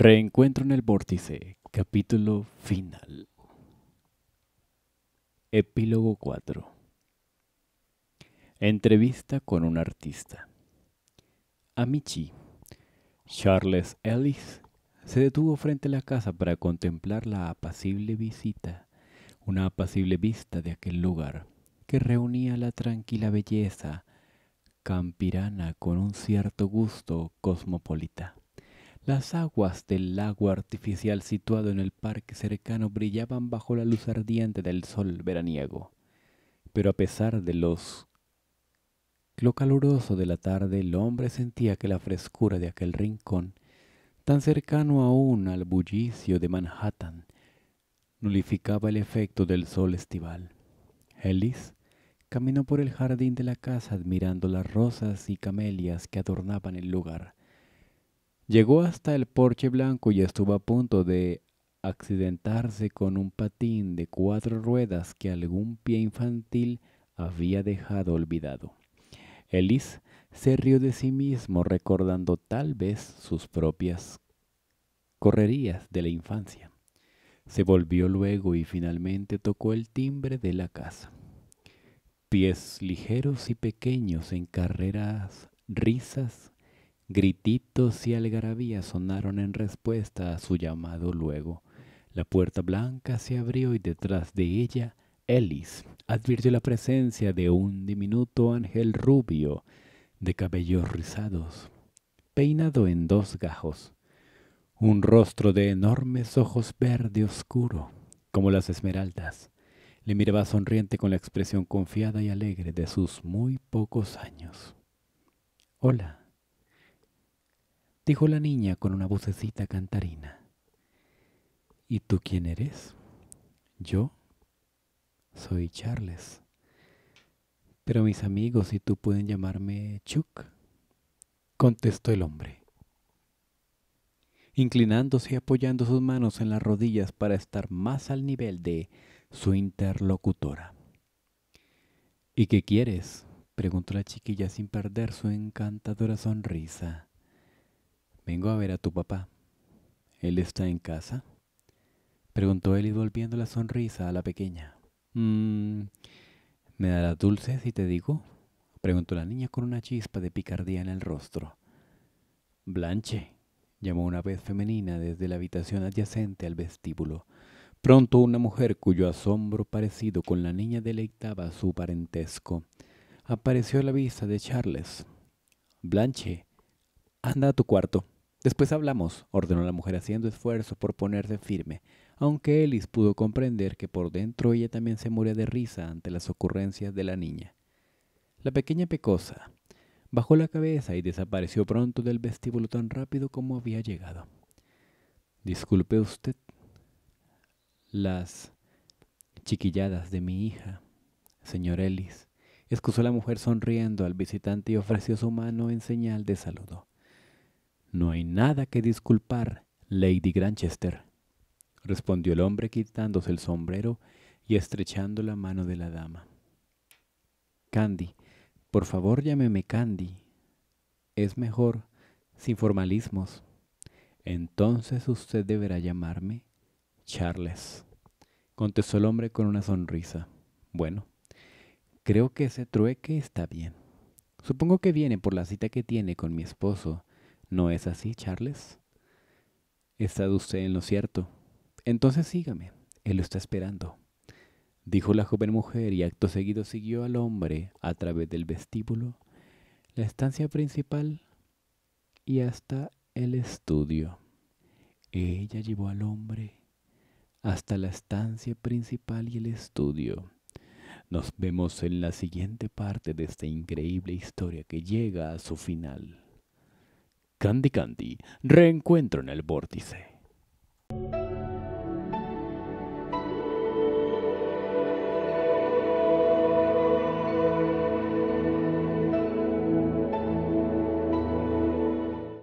Reencuentro en el vórtice, capítulo final. Epílogo 4. Entrevista con un artista. Amici, Charles Ellis, se detuvo frente a la casa para contemplar la apacible visita, una apacible vista de aquel lugar que reunía la tranquila belleza campirana con un cierto gusto cosmopolita. Las aguas del lago artificial situado en el parque cercano brillaban bajo la luz ardiente del sol veraniego, pero a pesar de los lo caluroso de la tarde, el hombre sentía que la frescura de aquel rincón, tan cercano aún al bullicio de Manhattan, nulificaba el efecto del sol estival. Ellis caminó por el jardín de la casa admirando las rosas y camelias que adornaban el lugar Llegó hasta el porche blanco y estuvo a punto de accidentarse con un patín de cuatro ruedas que algún pie infantil había dejado olvidado. Elis se rió de sí mismo recordando tal vez sus propias correrías de la infancia. Se volvió luego y finalmente tocó el timbre de la casa. Pies ligeros y pequeños en carreras, risas Grititos y algarabía sonaron en respuesta a su llamado luego. La puerta blanca se abrió y detrás de ella, Ellis advirtió la presencia de un diminuto ángel rubio, de cabellos rizados, peinado en dos gajos, un rostro de enormes ojos verde oscuro, como las esmeraldas. Le miraba sonriente con la expresión confiada y alegre de sus muy pocos años. Hola, dijo la niña con una vocecita cantarina. ¿Y tú quién eres? Yo soy Charles. Pero mis amigos y tú pueden llamarme Chuck, contestó el hombre, inclinándose y apoyando sus manos en las rodillas para estar más al nivel de su interlocutora. ¿Y qué quieres? preguntó la chiquilla sin perder su encantadora sonrisa. Vengo a ver a tu papá. ¿Él está en casa? Preguntó él y volviendo la sonrisa a la pequeña. Mm, ¿Me darás dulces si te digo? Preguntó la niña con una chispa de picardía en el rostro. Blanche, llamó una vez femenina desde la habitación adyacente al vestíbulo. Pronto una mujer cuyo asombro parecido con la niña deleitaba su parentesco. Apareció a la vista de Charles. Blanche, anda a tu cuarto. Después hablamos, ordenó la mujer haciendo esfuerzo por ponerse firme, aunque Ellis pudo comprender que por dentro ella también se moría de risa ante las ocurrencias de la niña. La pequeña pecosa bajó la cabeza y desapareció pronto del vestíbulo tan rápido como había llegado. Disculpe usted las chiquilladas de mi hija, señor Ellis, excusó la mujer sonriendo al visitante y ofreció su mano en señal de saludo. No hay nada que disculpar, Lady Granchester, respondió el hombre quitándose el sombrero y estrechando la mano de la dama. Candy, por favor llámeme Candy. Es mejor, sin formalismos. Entonces usted deberá llamarme Charles, contestó el hombre con una sonrisa. Bueno, creo que ese trueque está bien. Supongo que viene por la cita que tiene con mi esposo ¿No es así, Charles? Está usted en lo cierto. Entonces sígame, él lo está esperando. Dijo la joven mujer y acto seguido siguió al hombre a través del vestíbulo, la estancia principal y hasta el estudio. Ella llevó al hombre hasta la estancia principal y el estudio. Nos vemos en la siguiente parte de esta increíble historia que llega a su final. Candy Candy, reencuentro en el vórtice.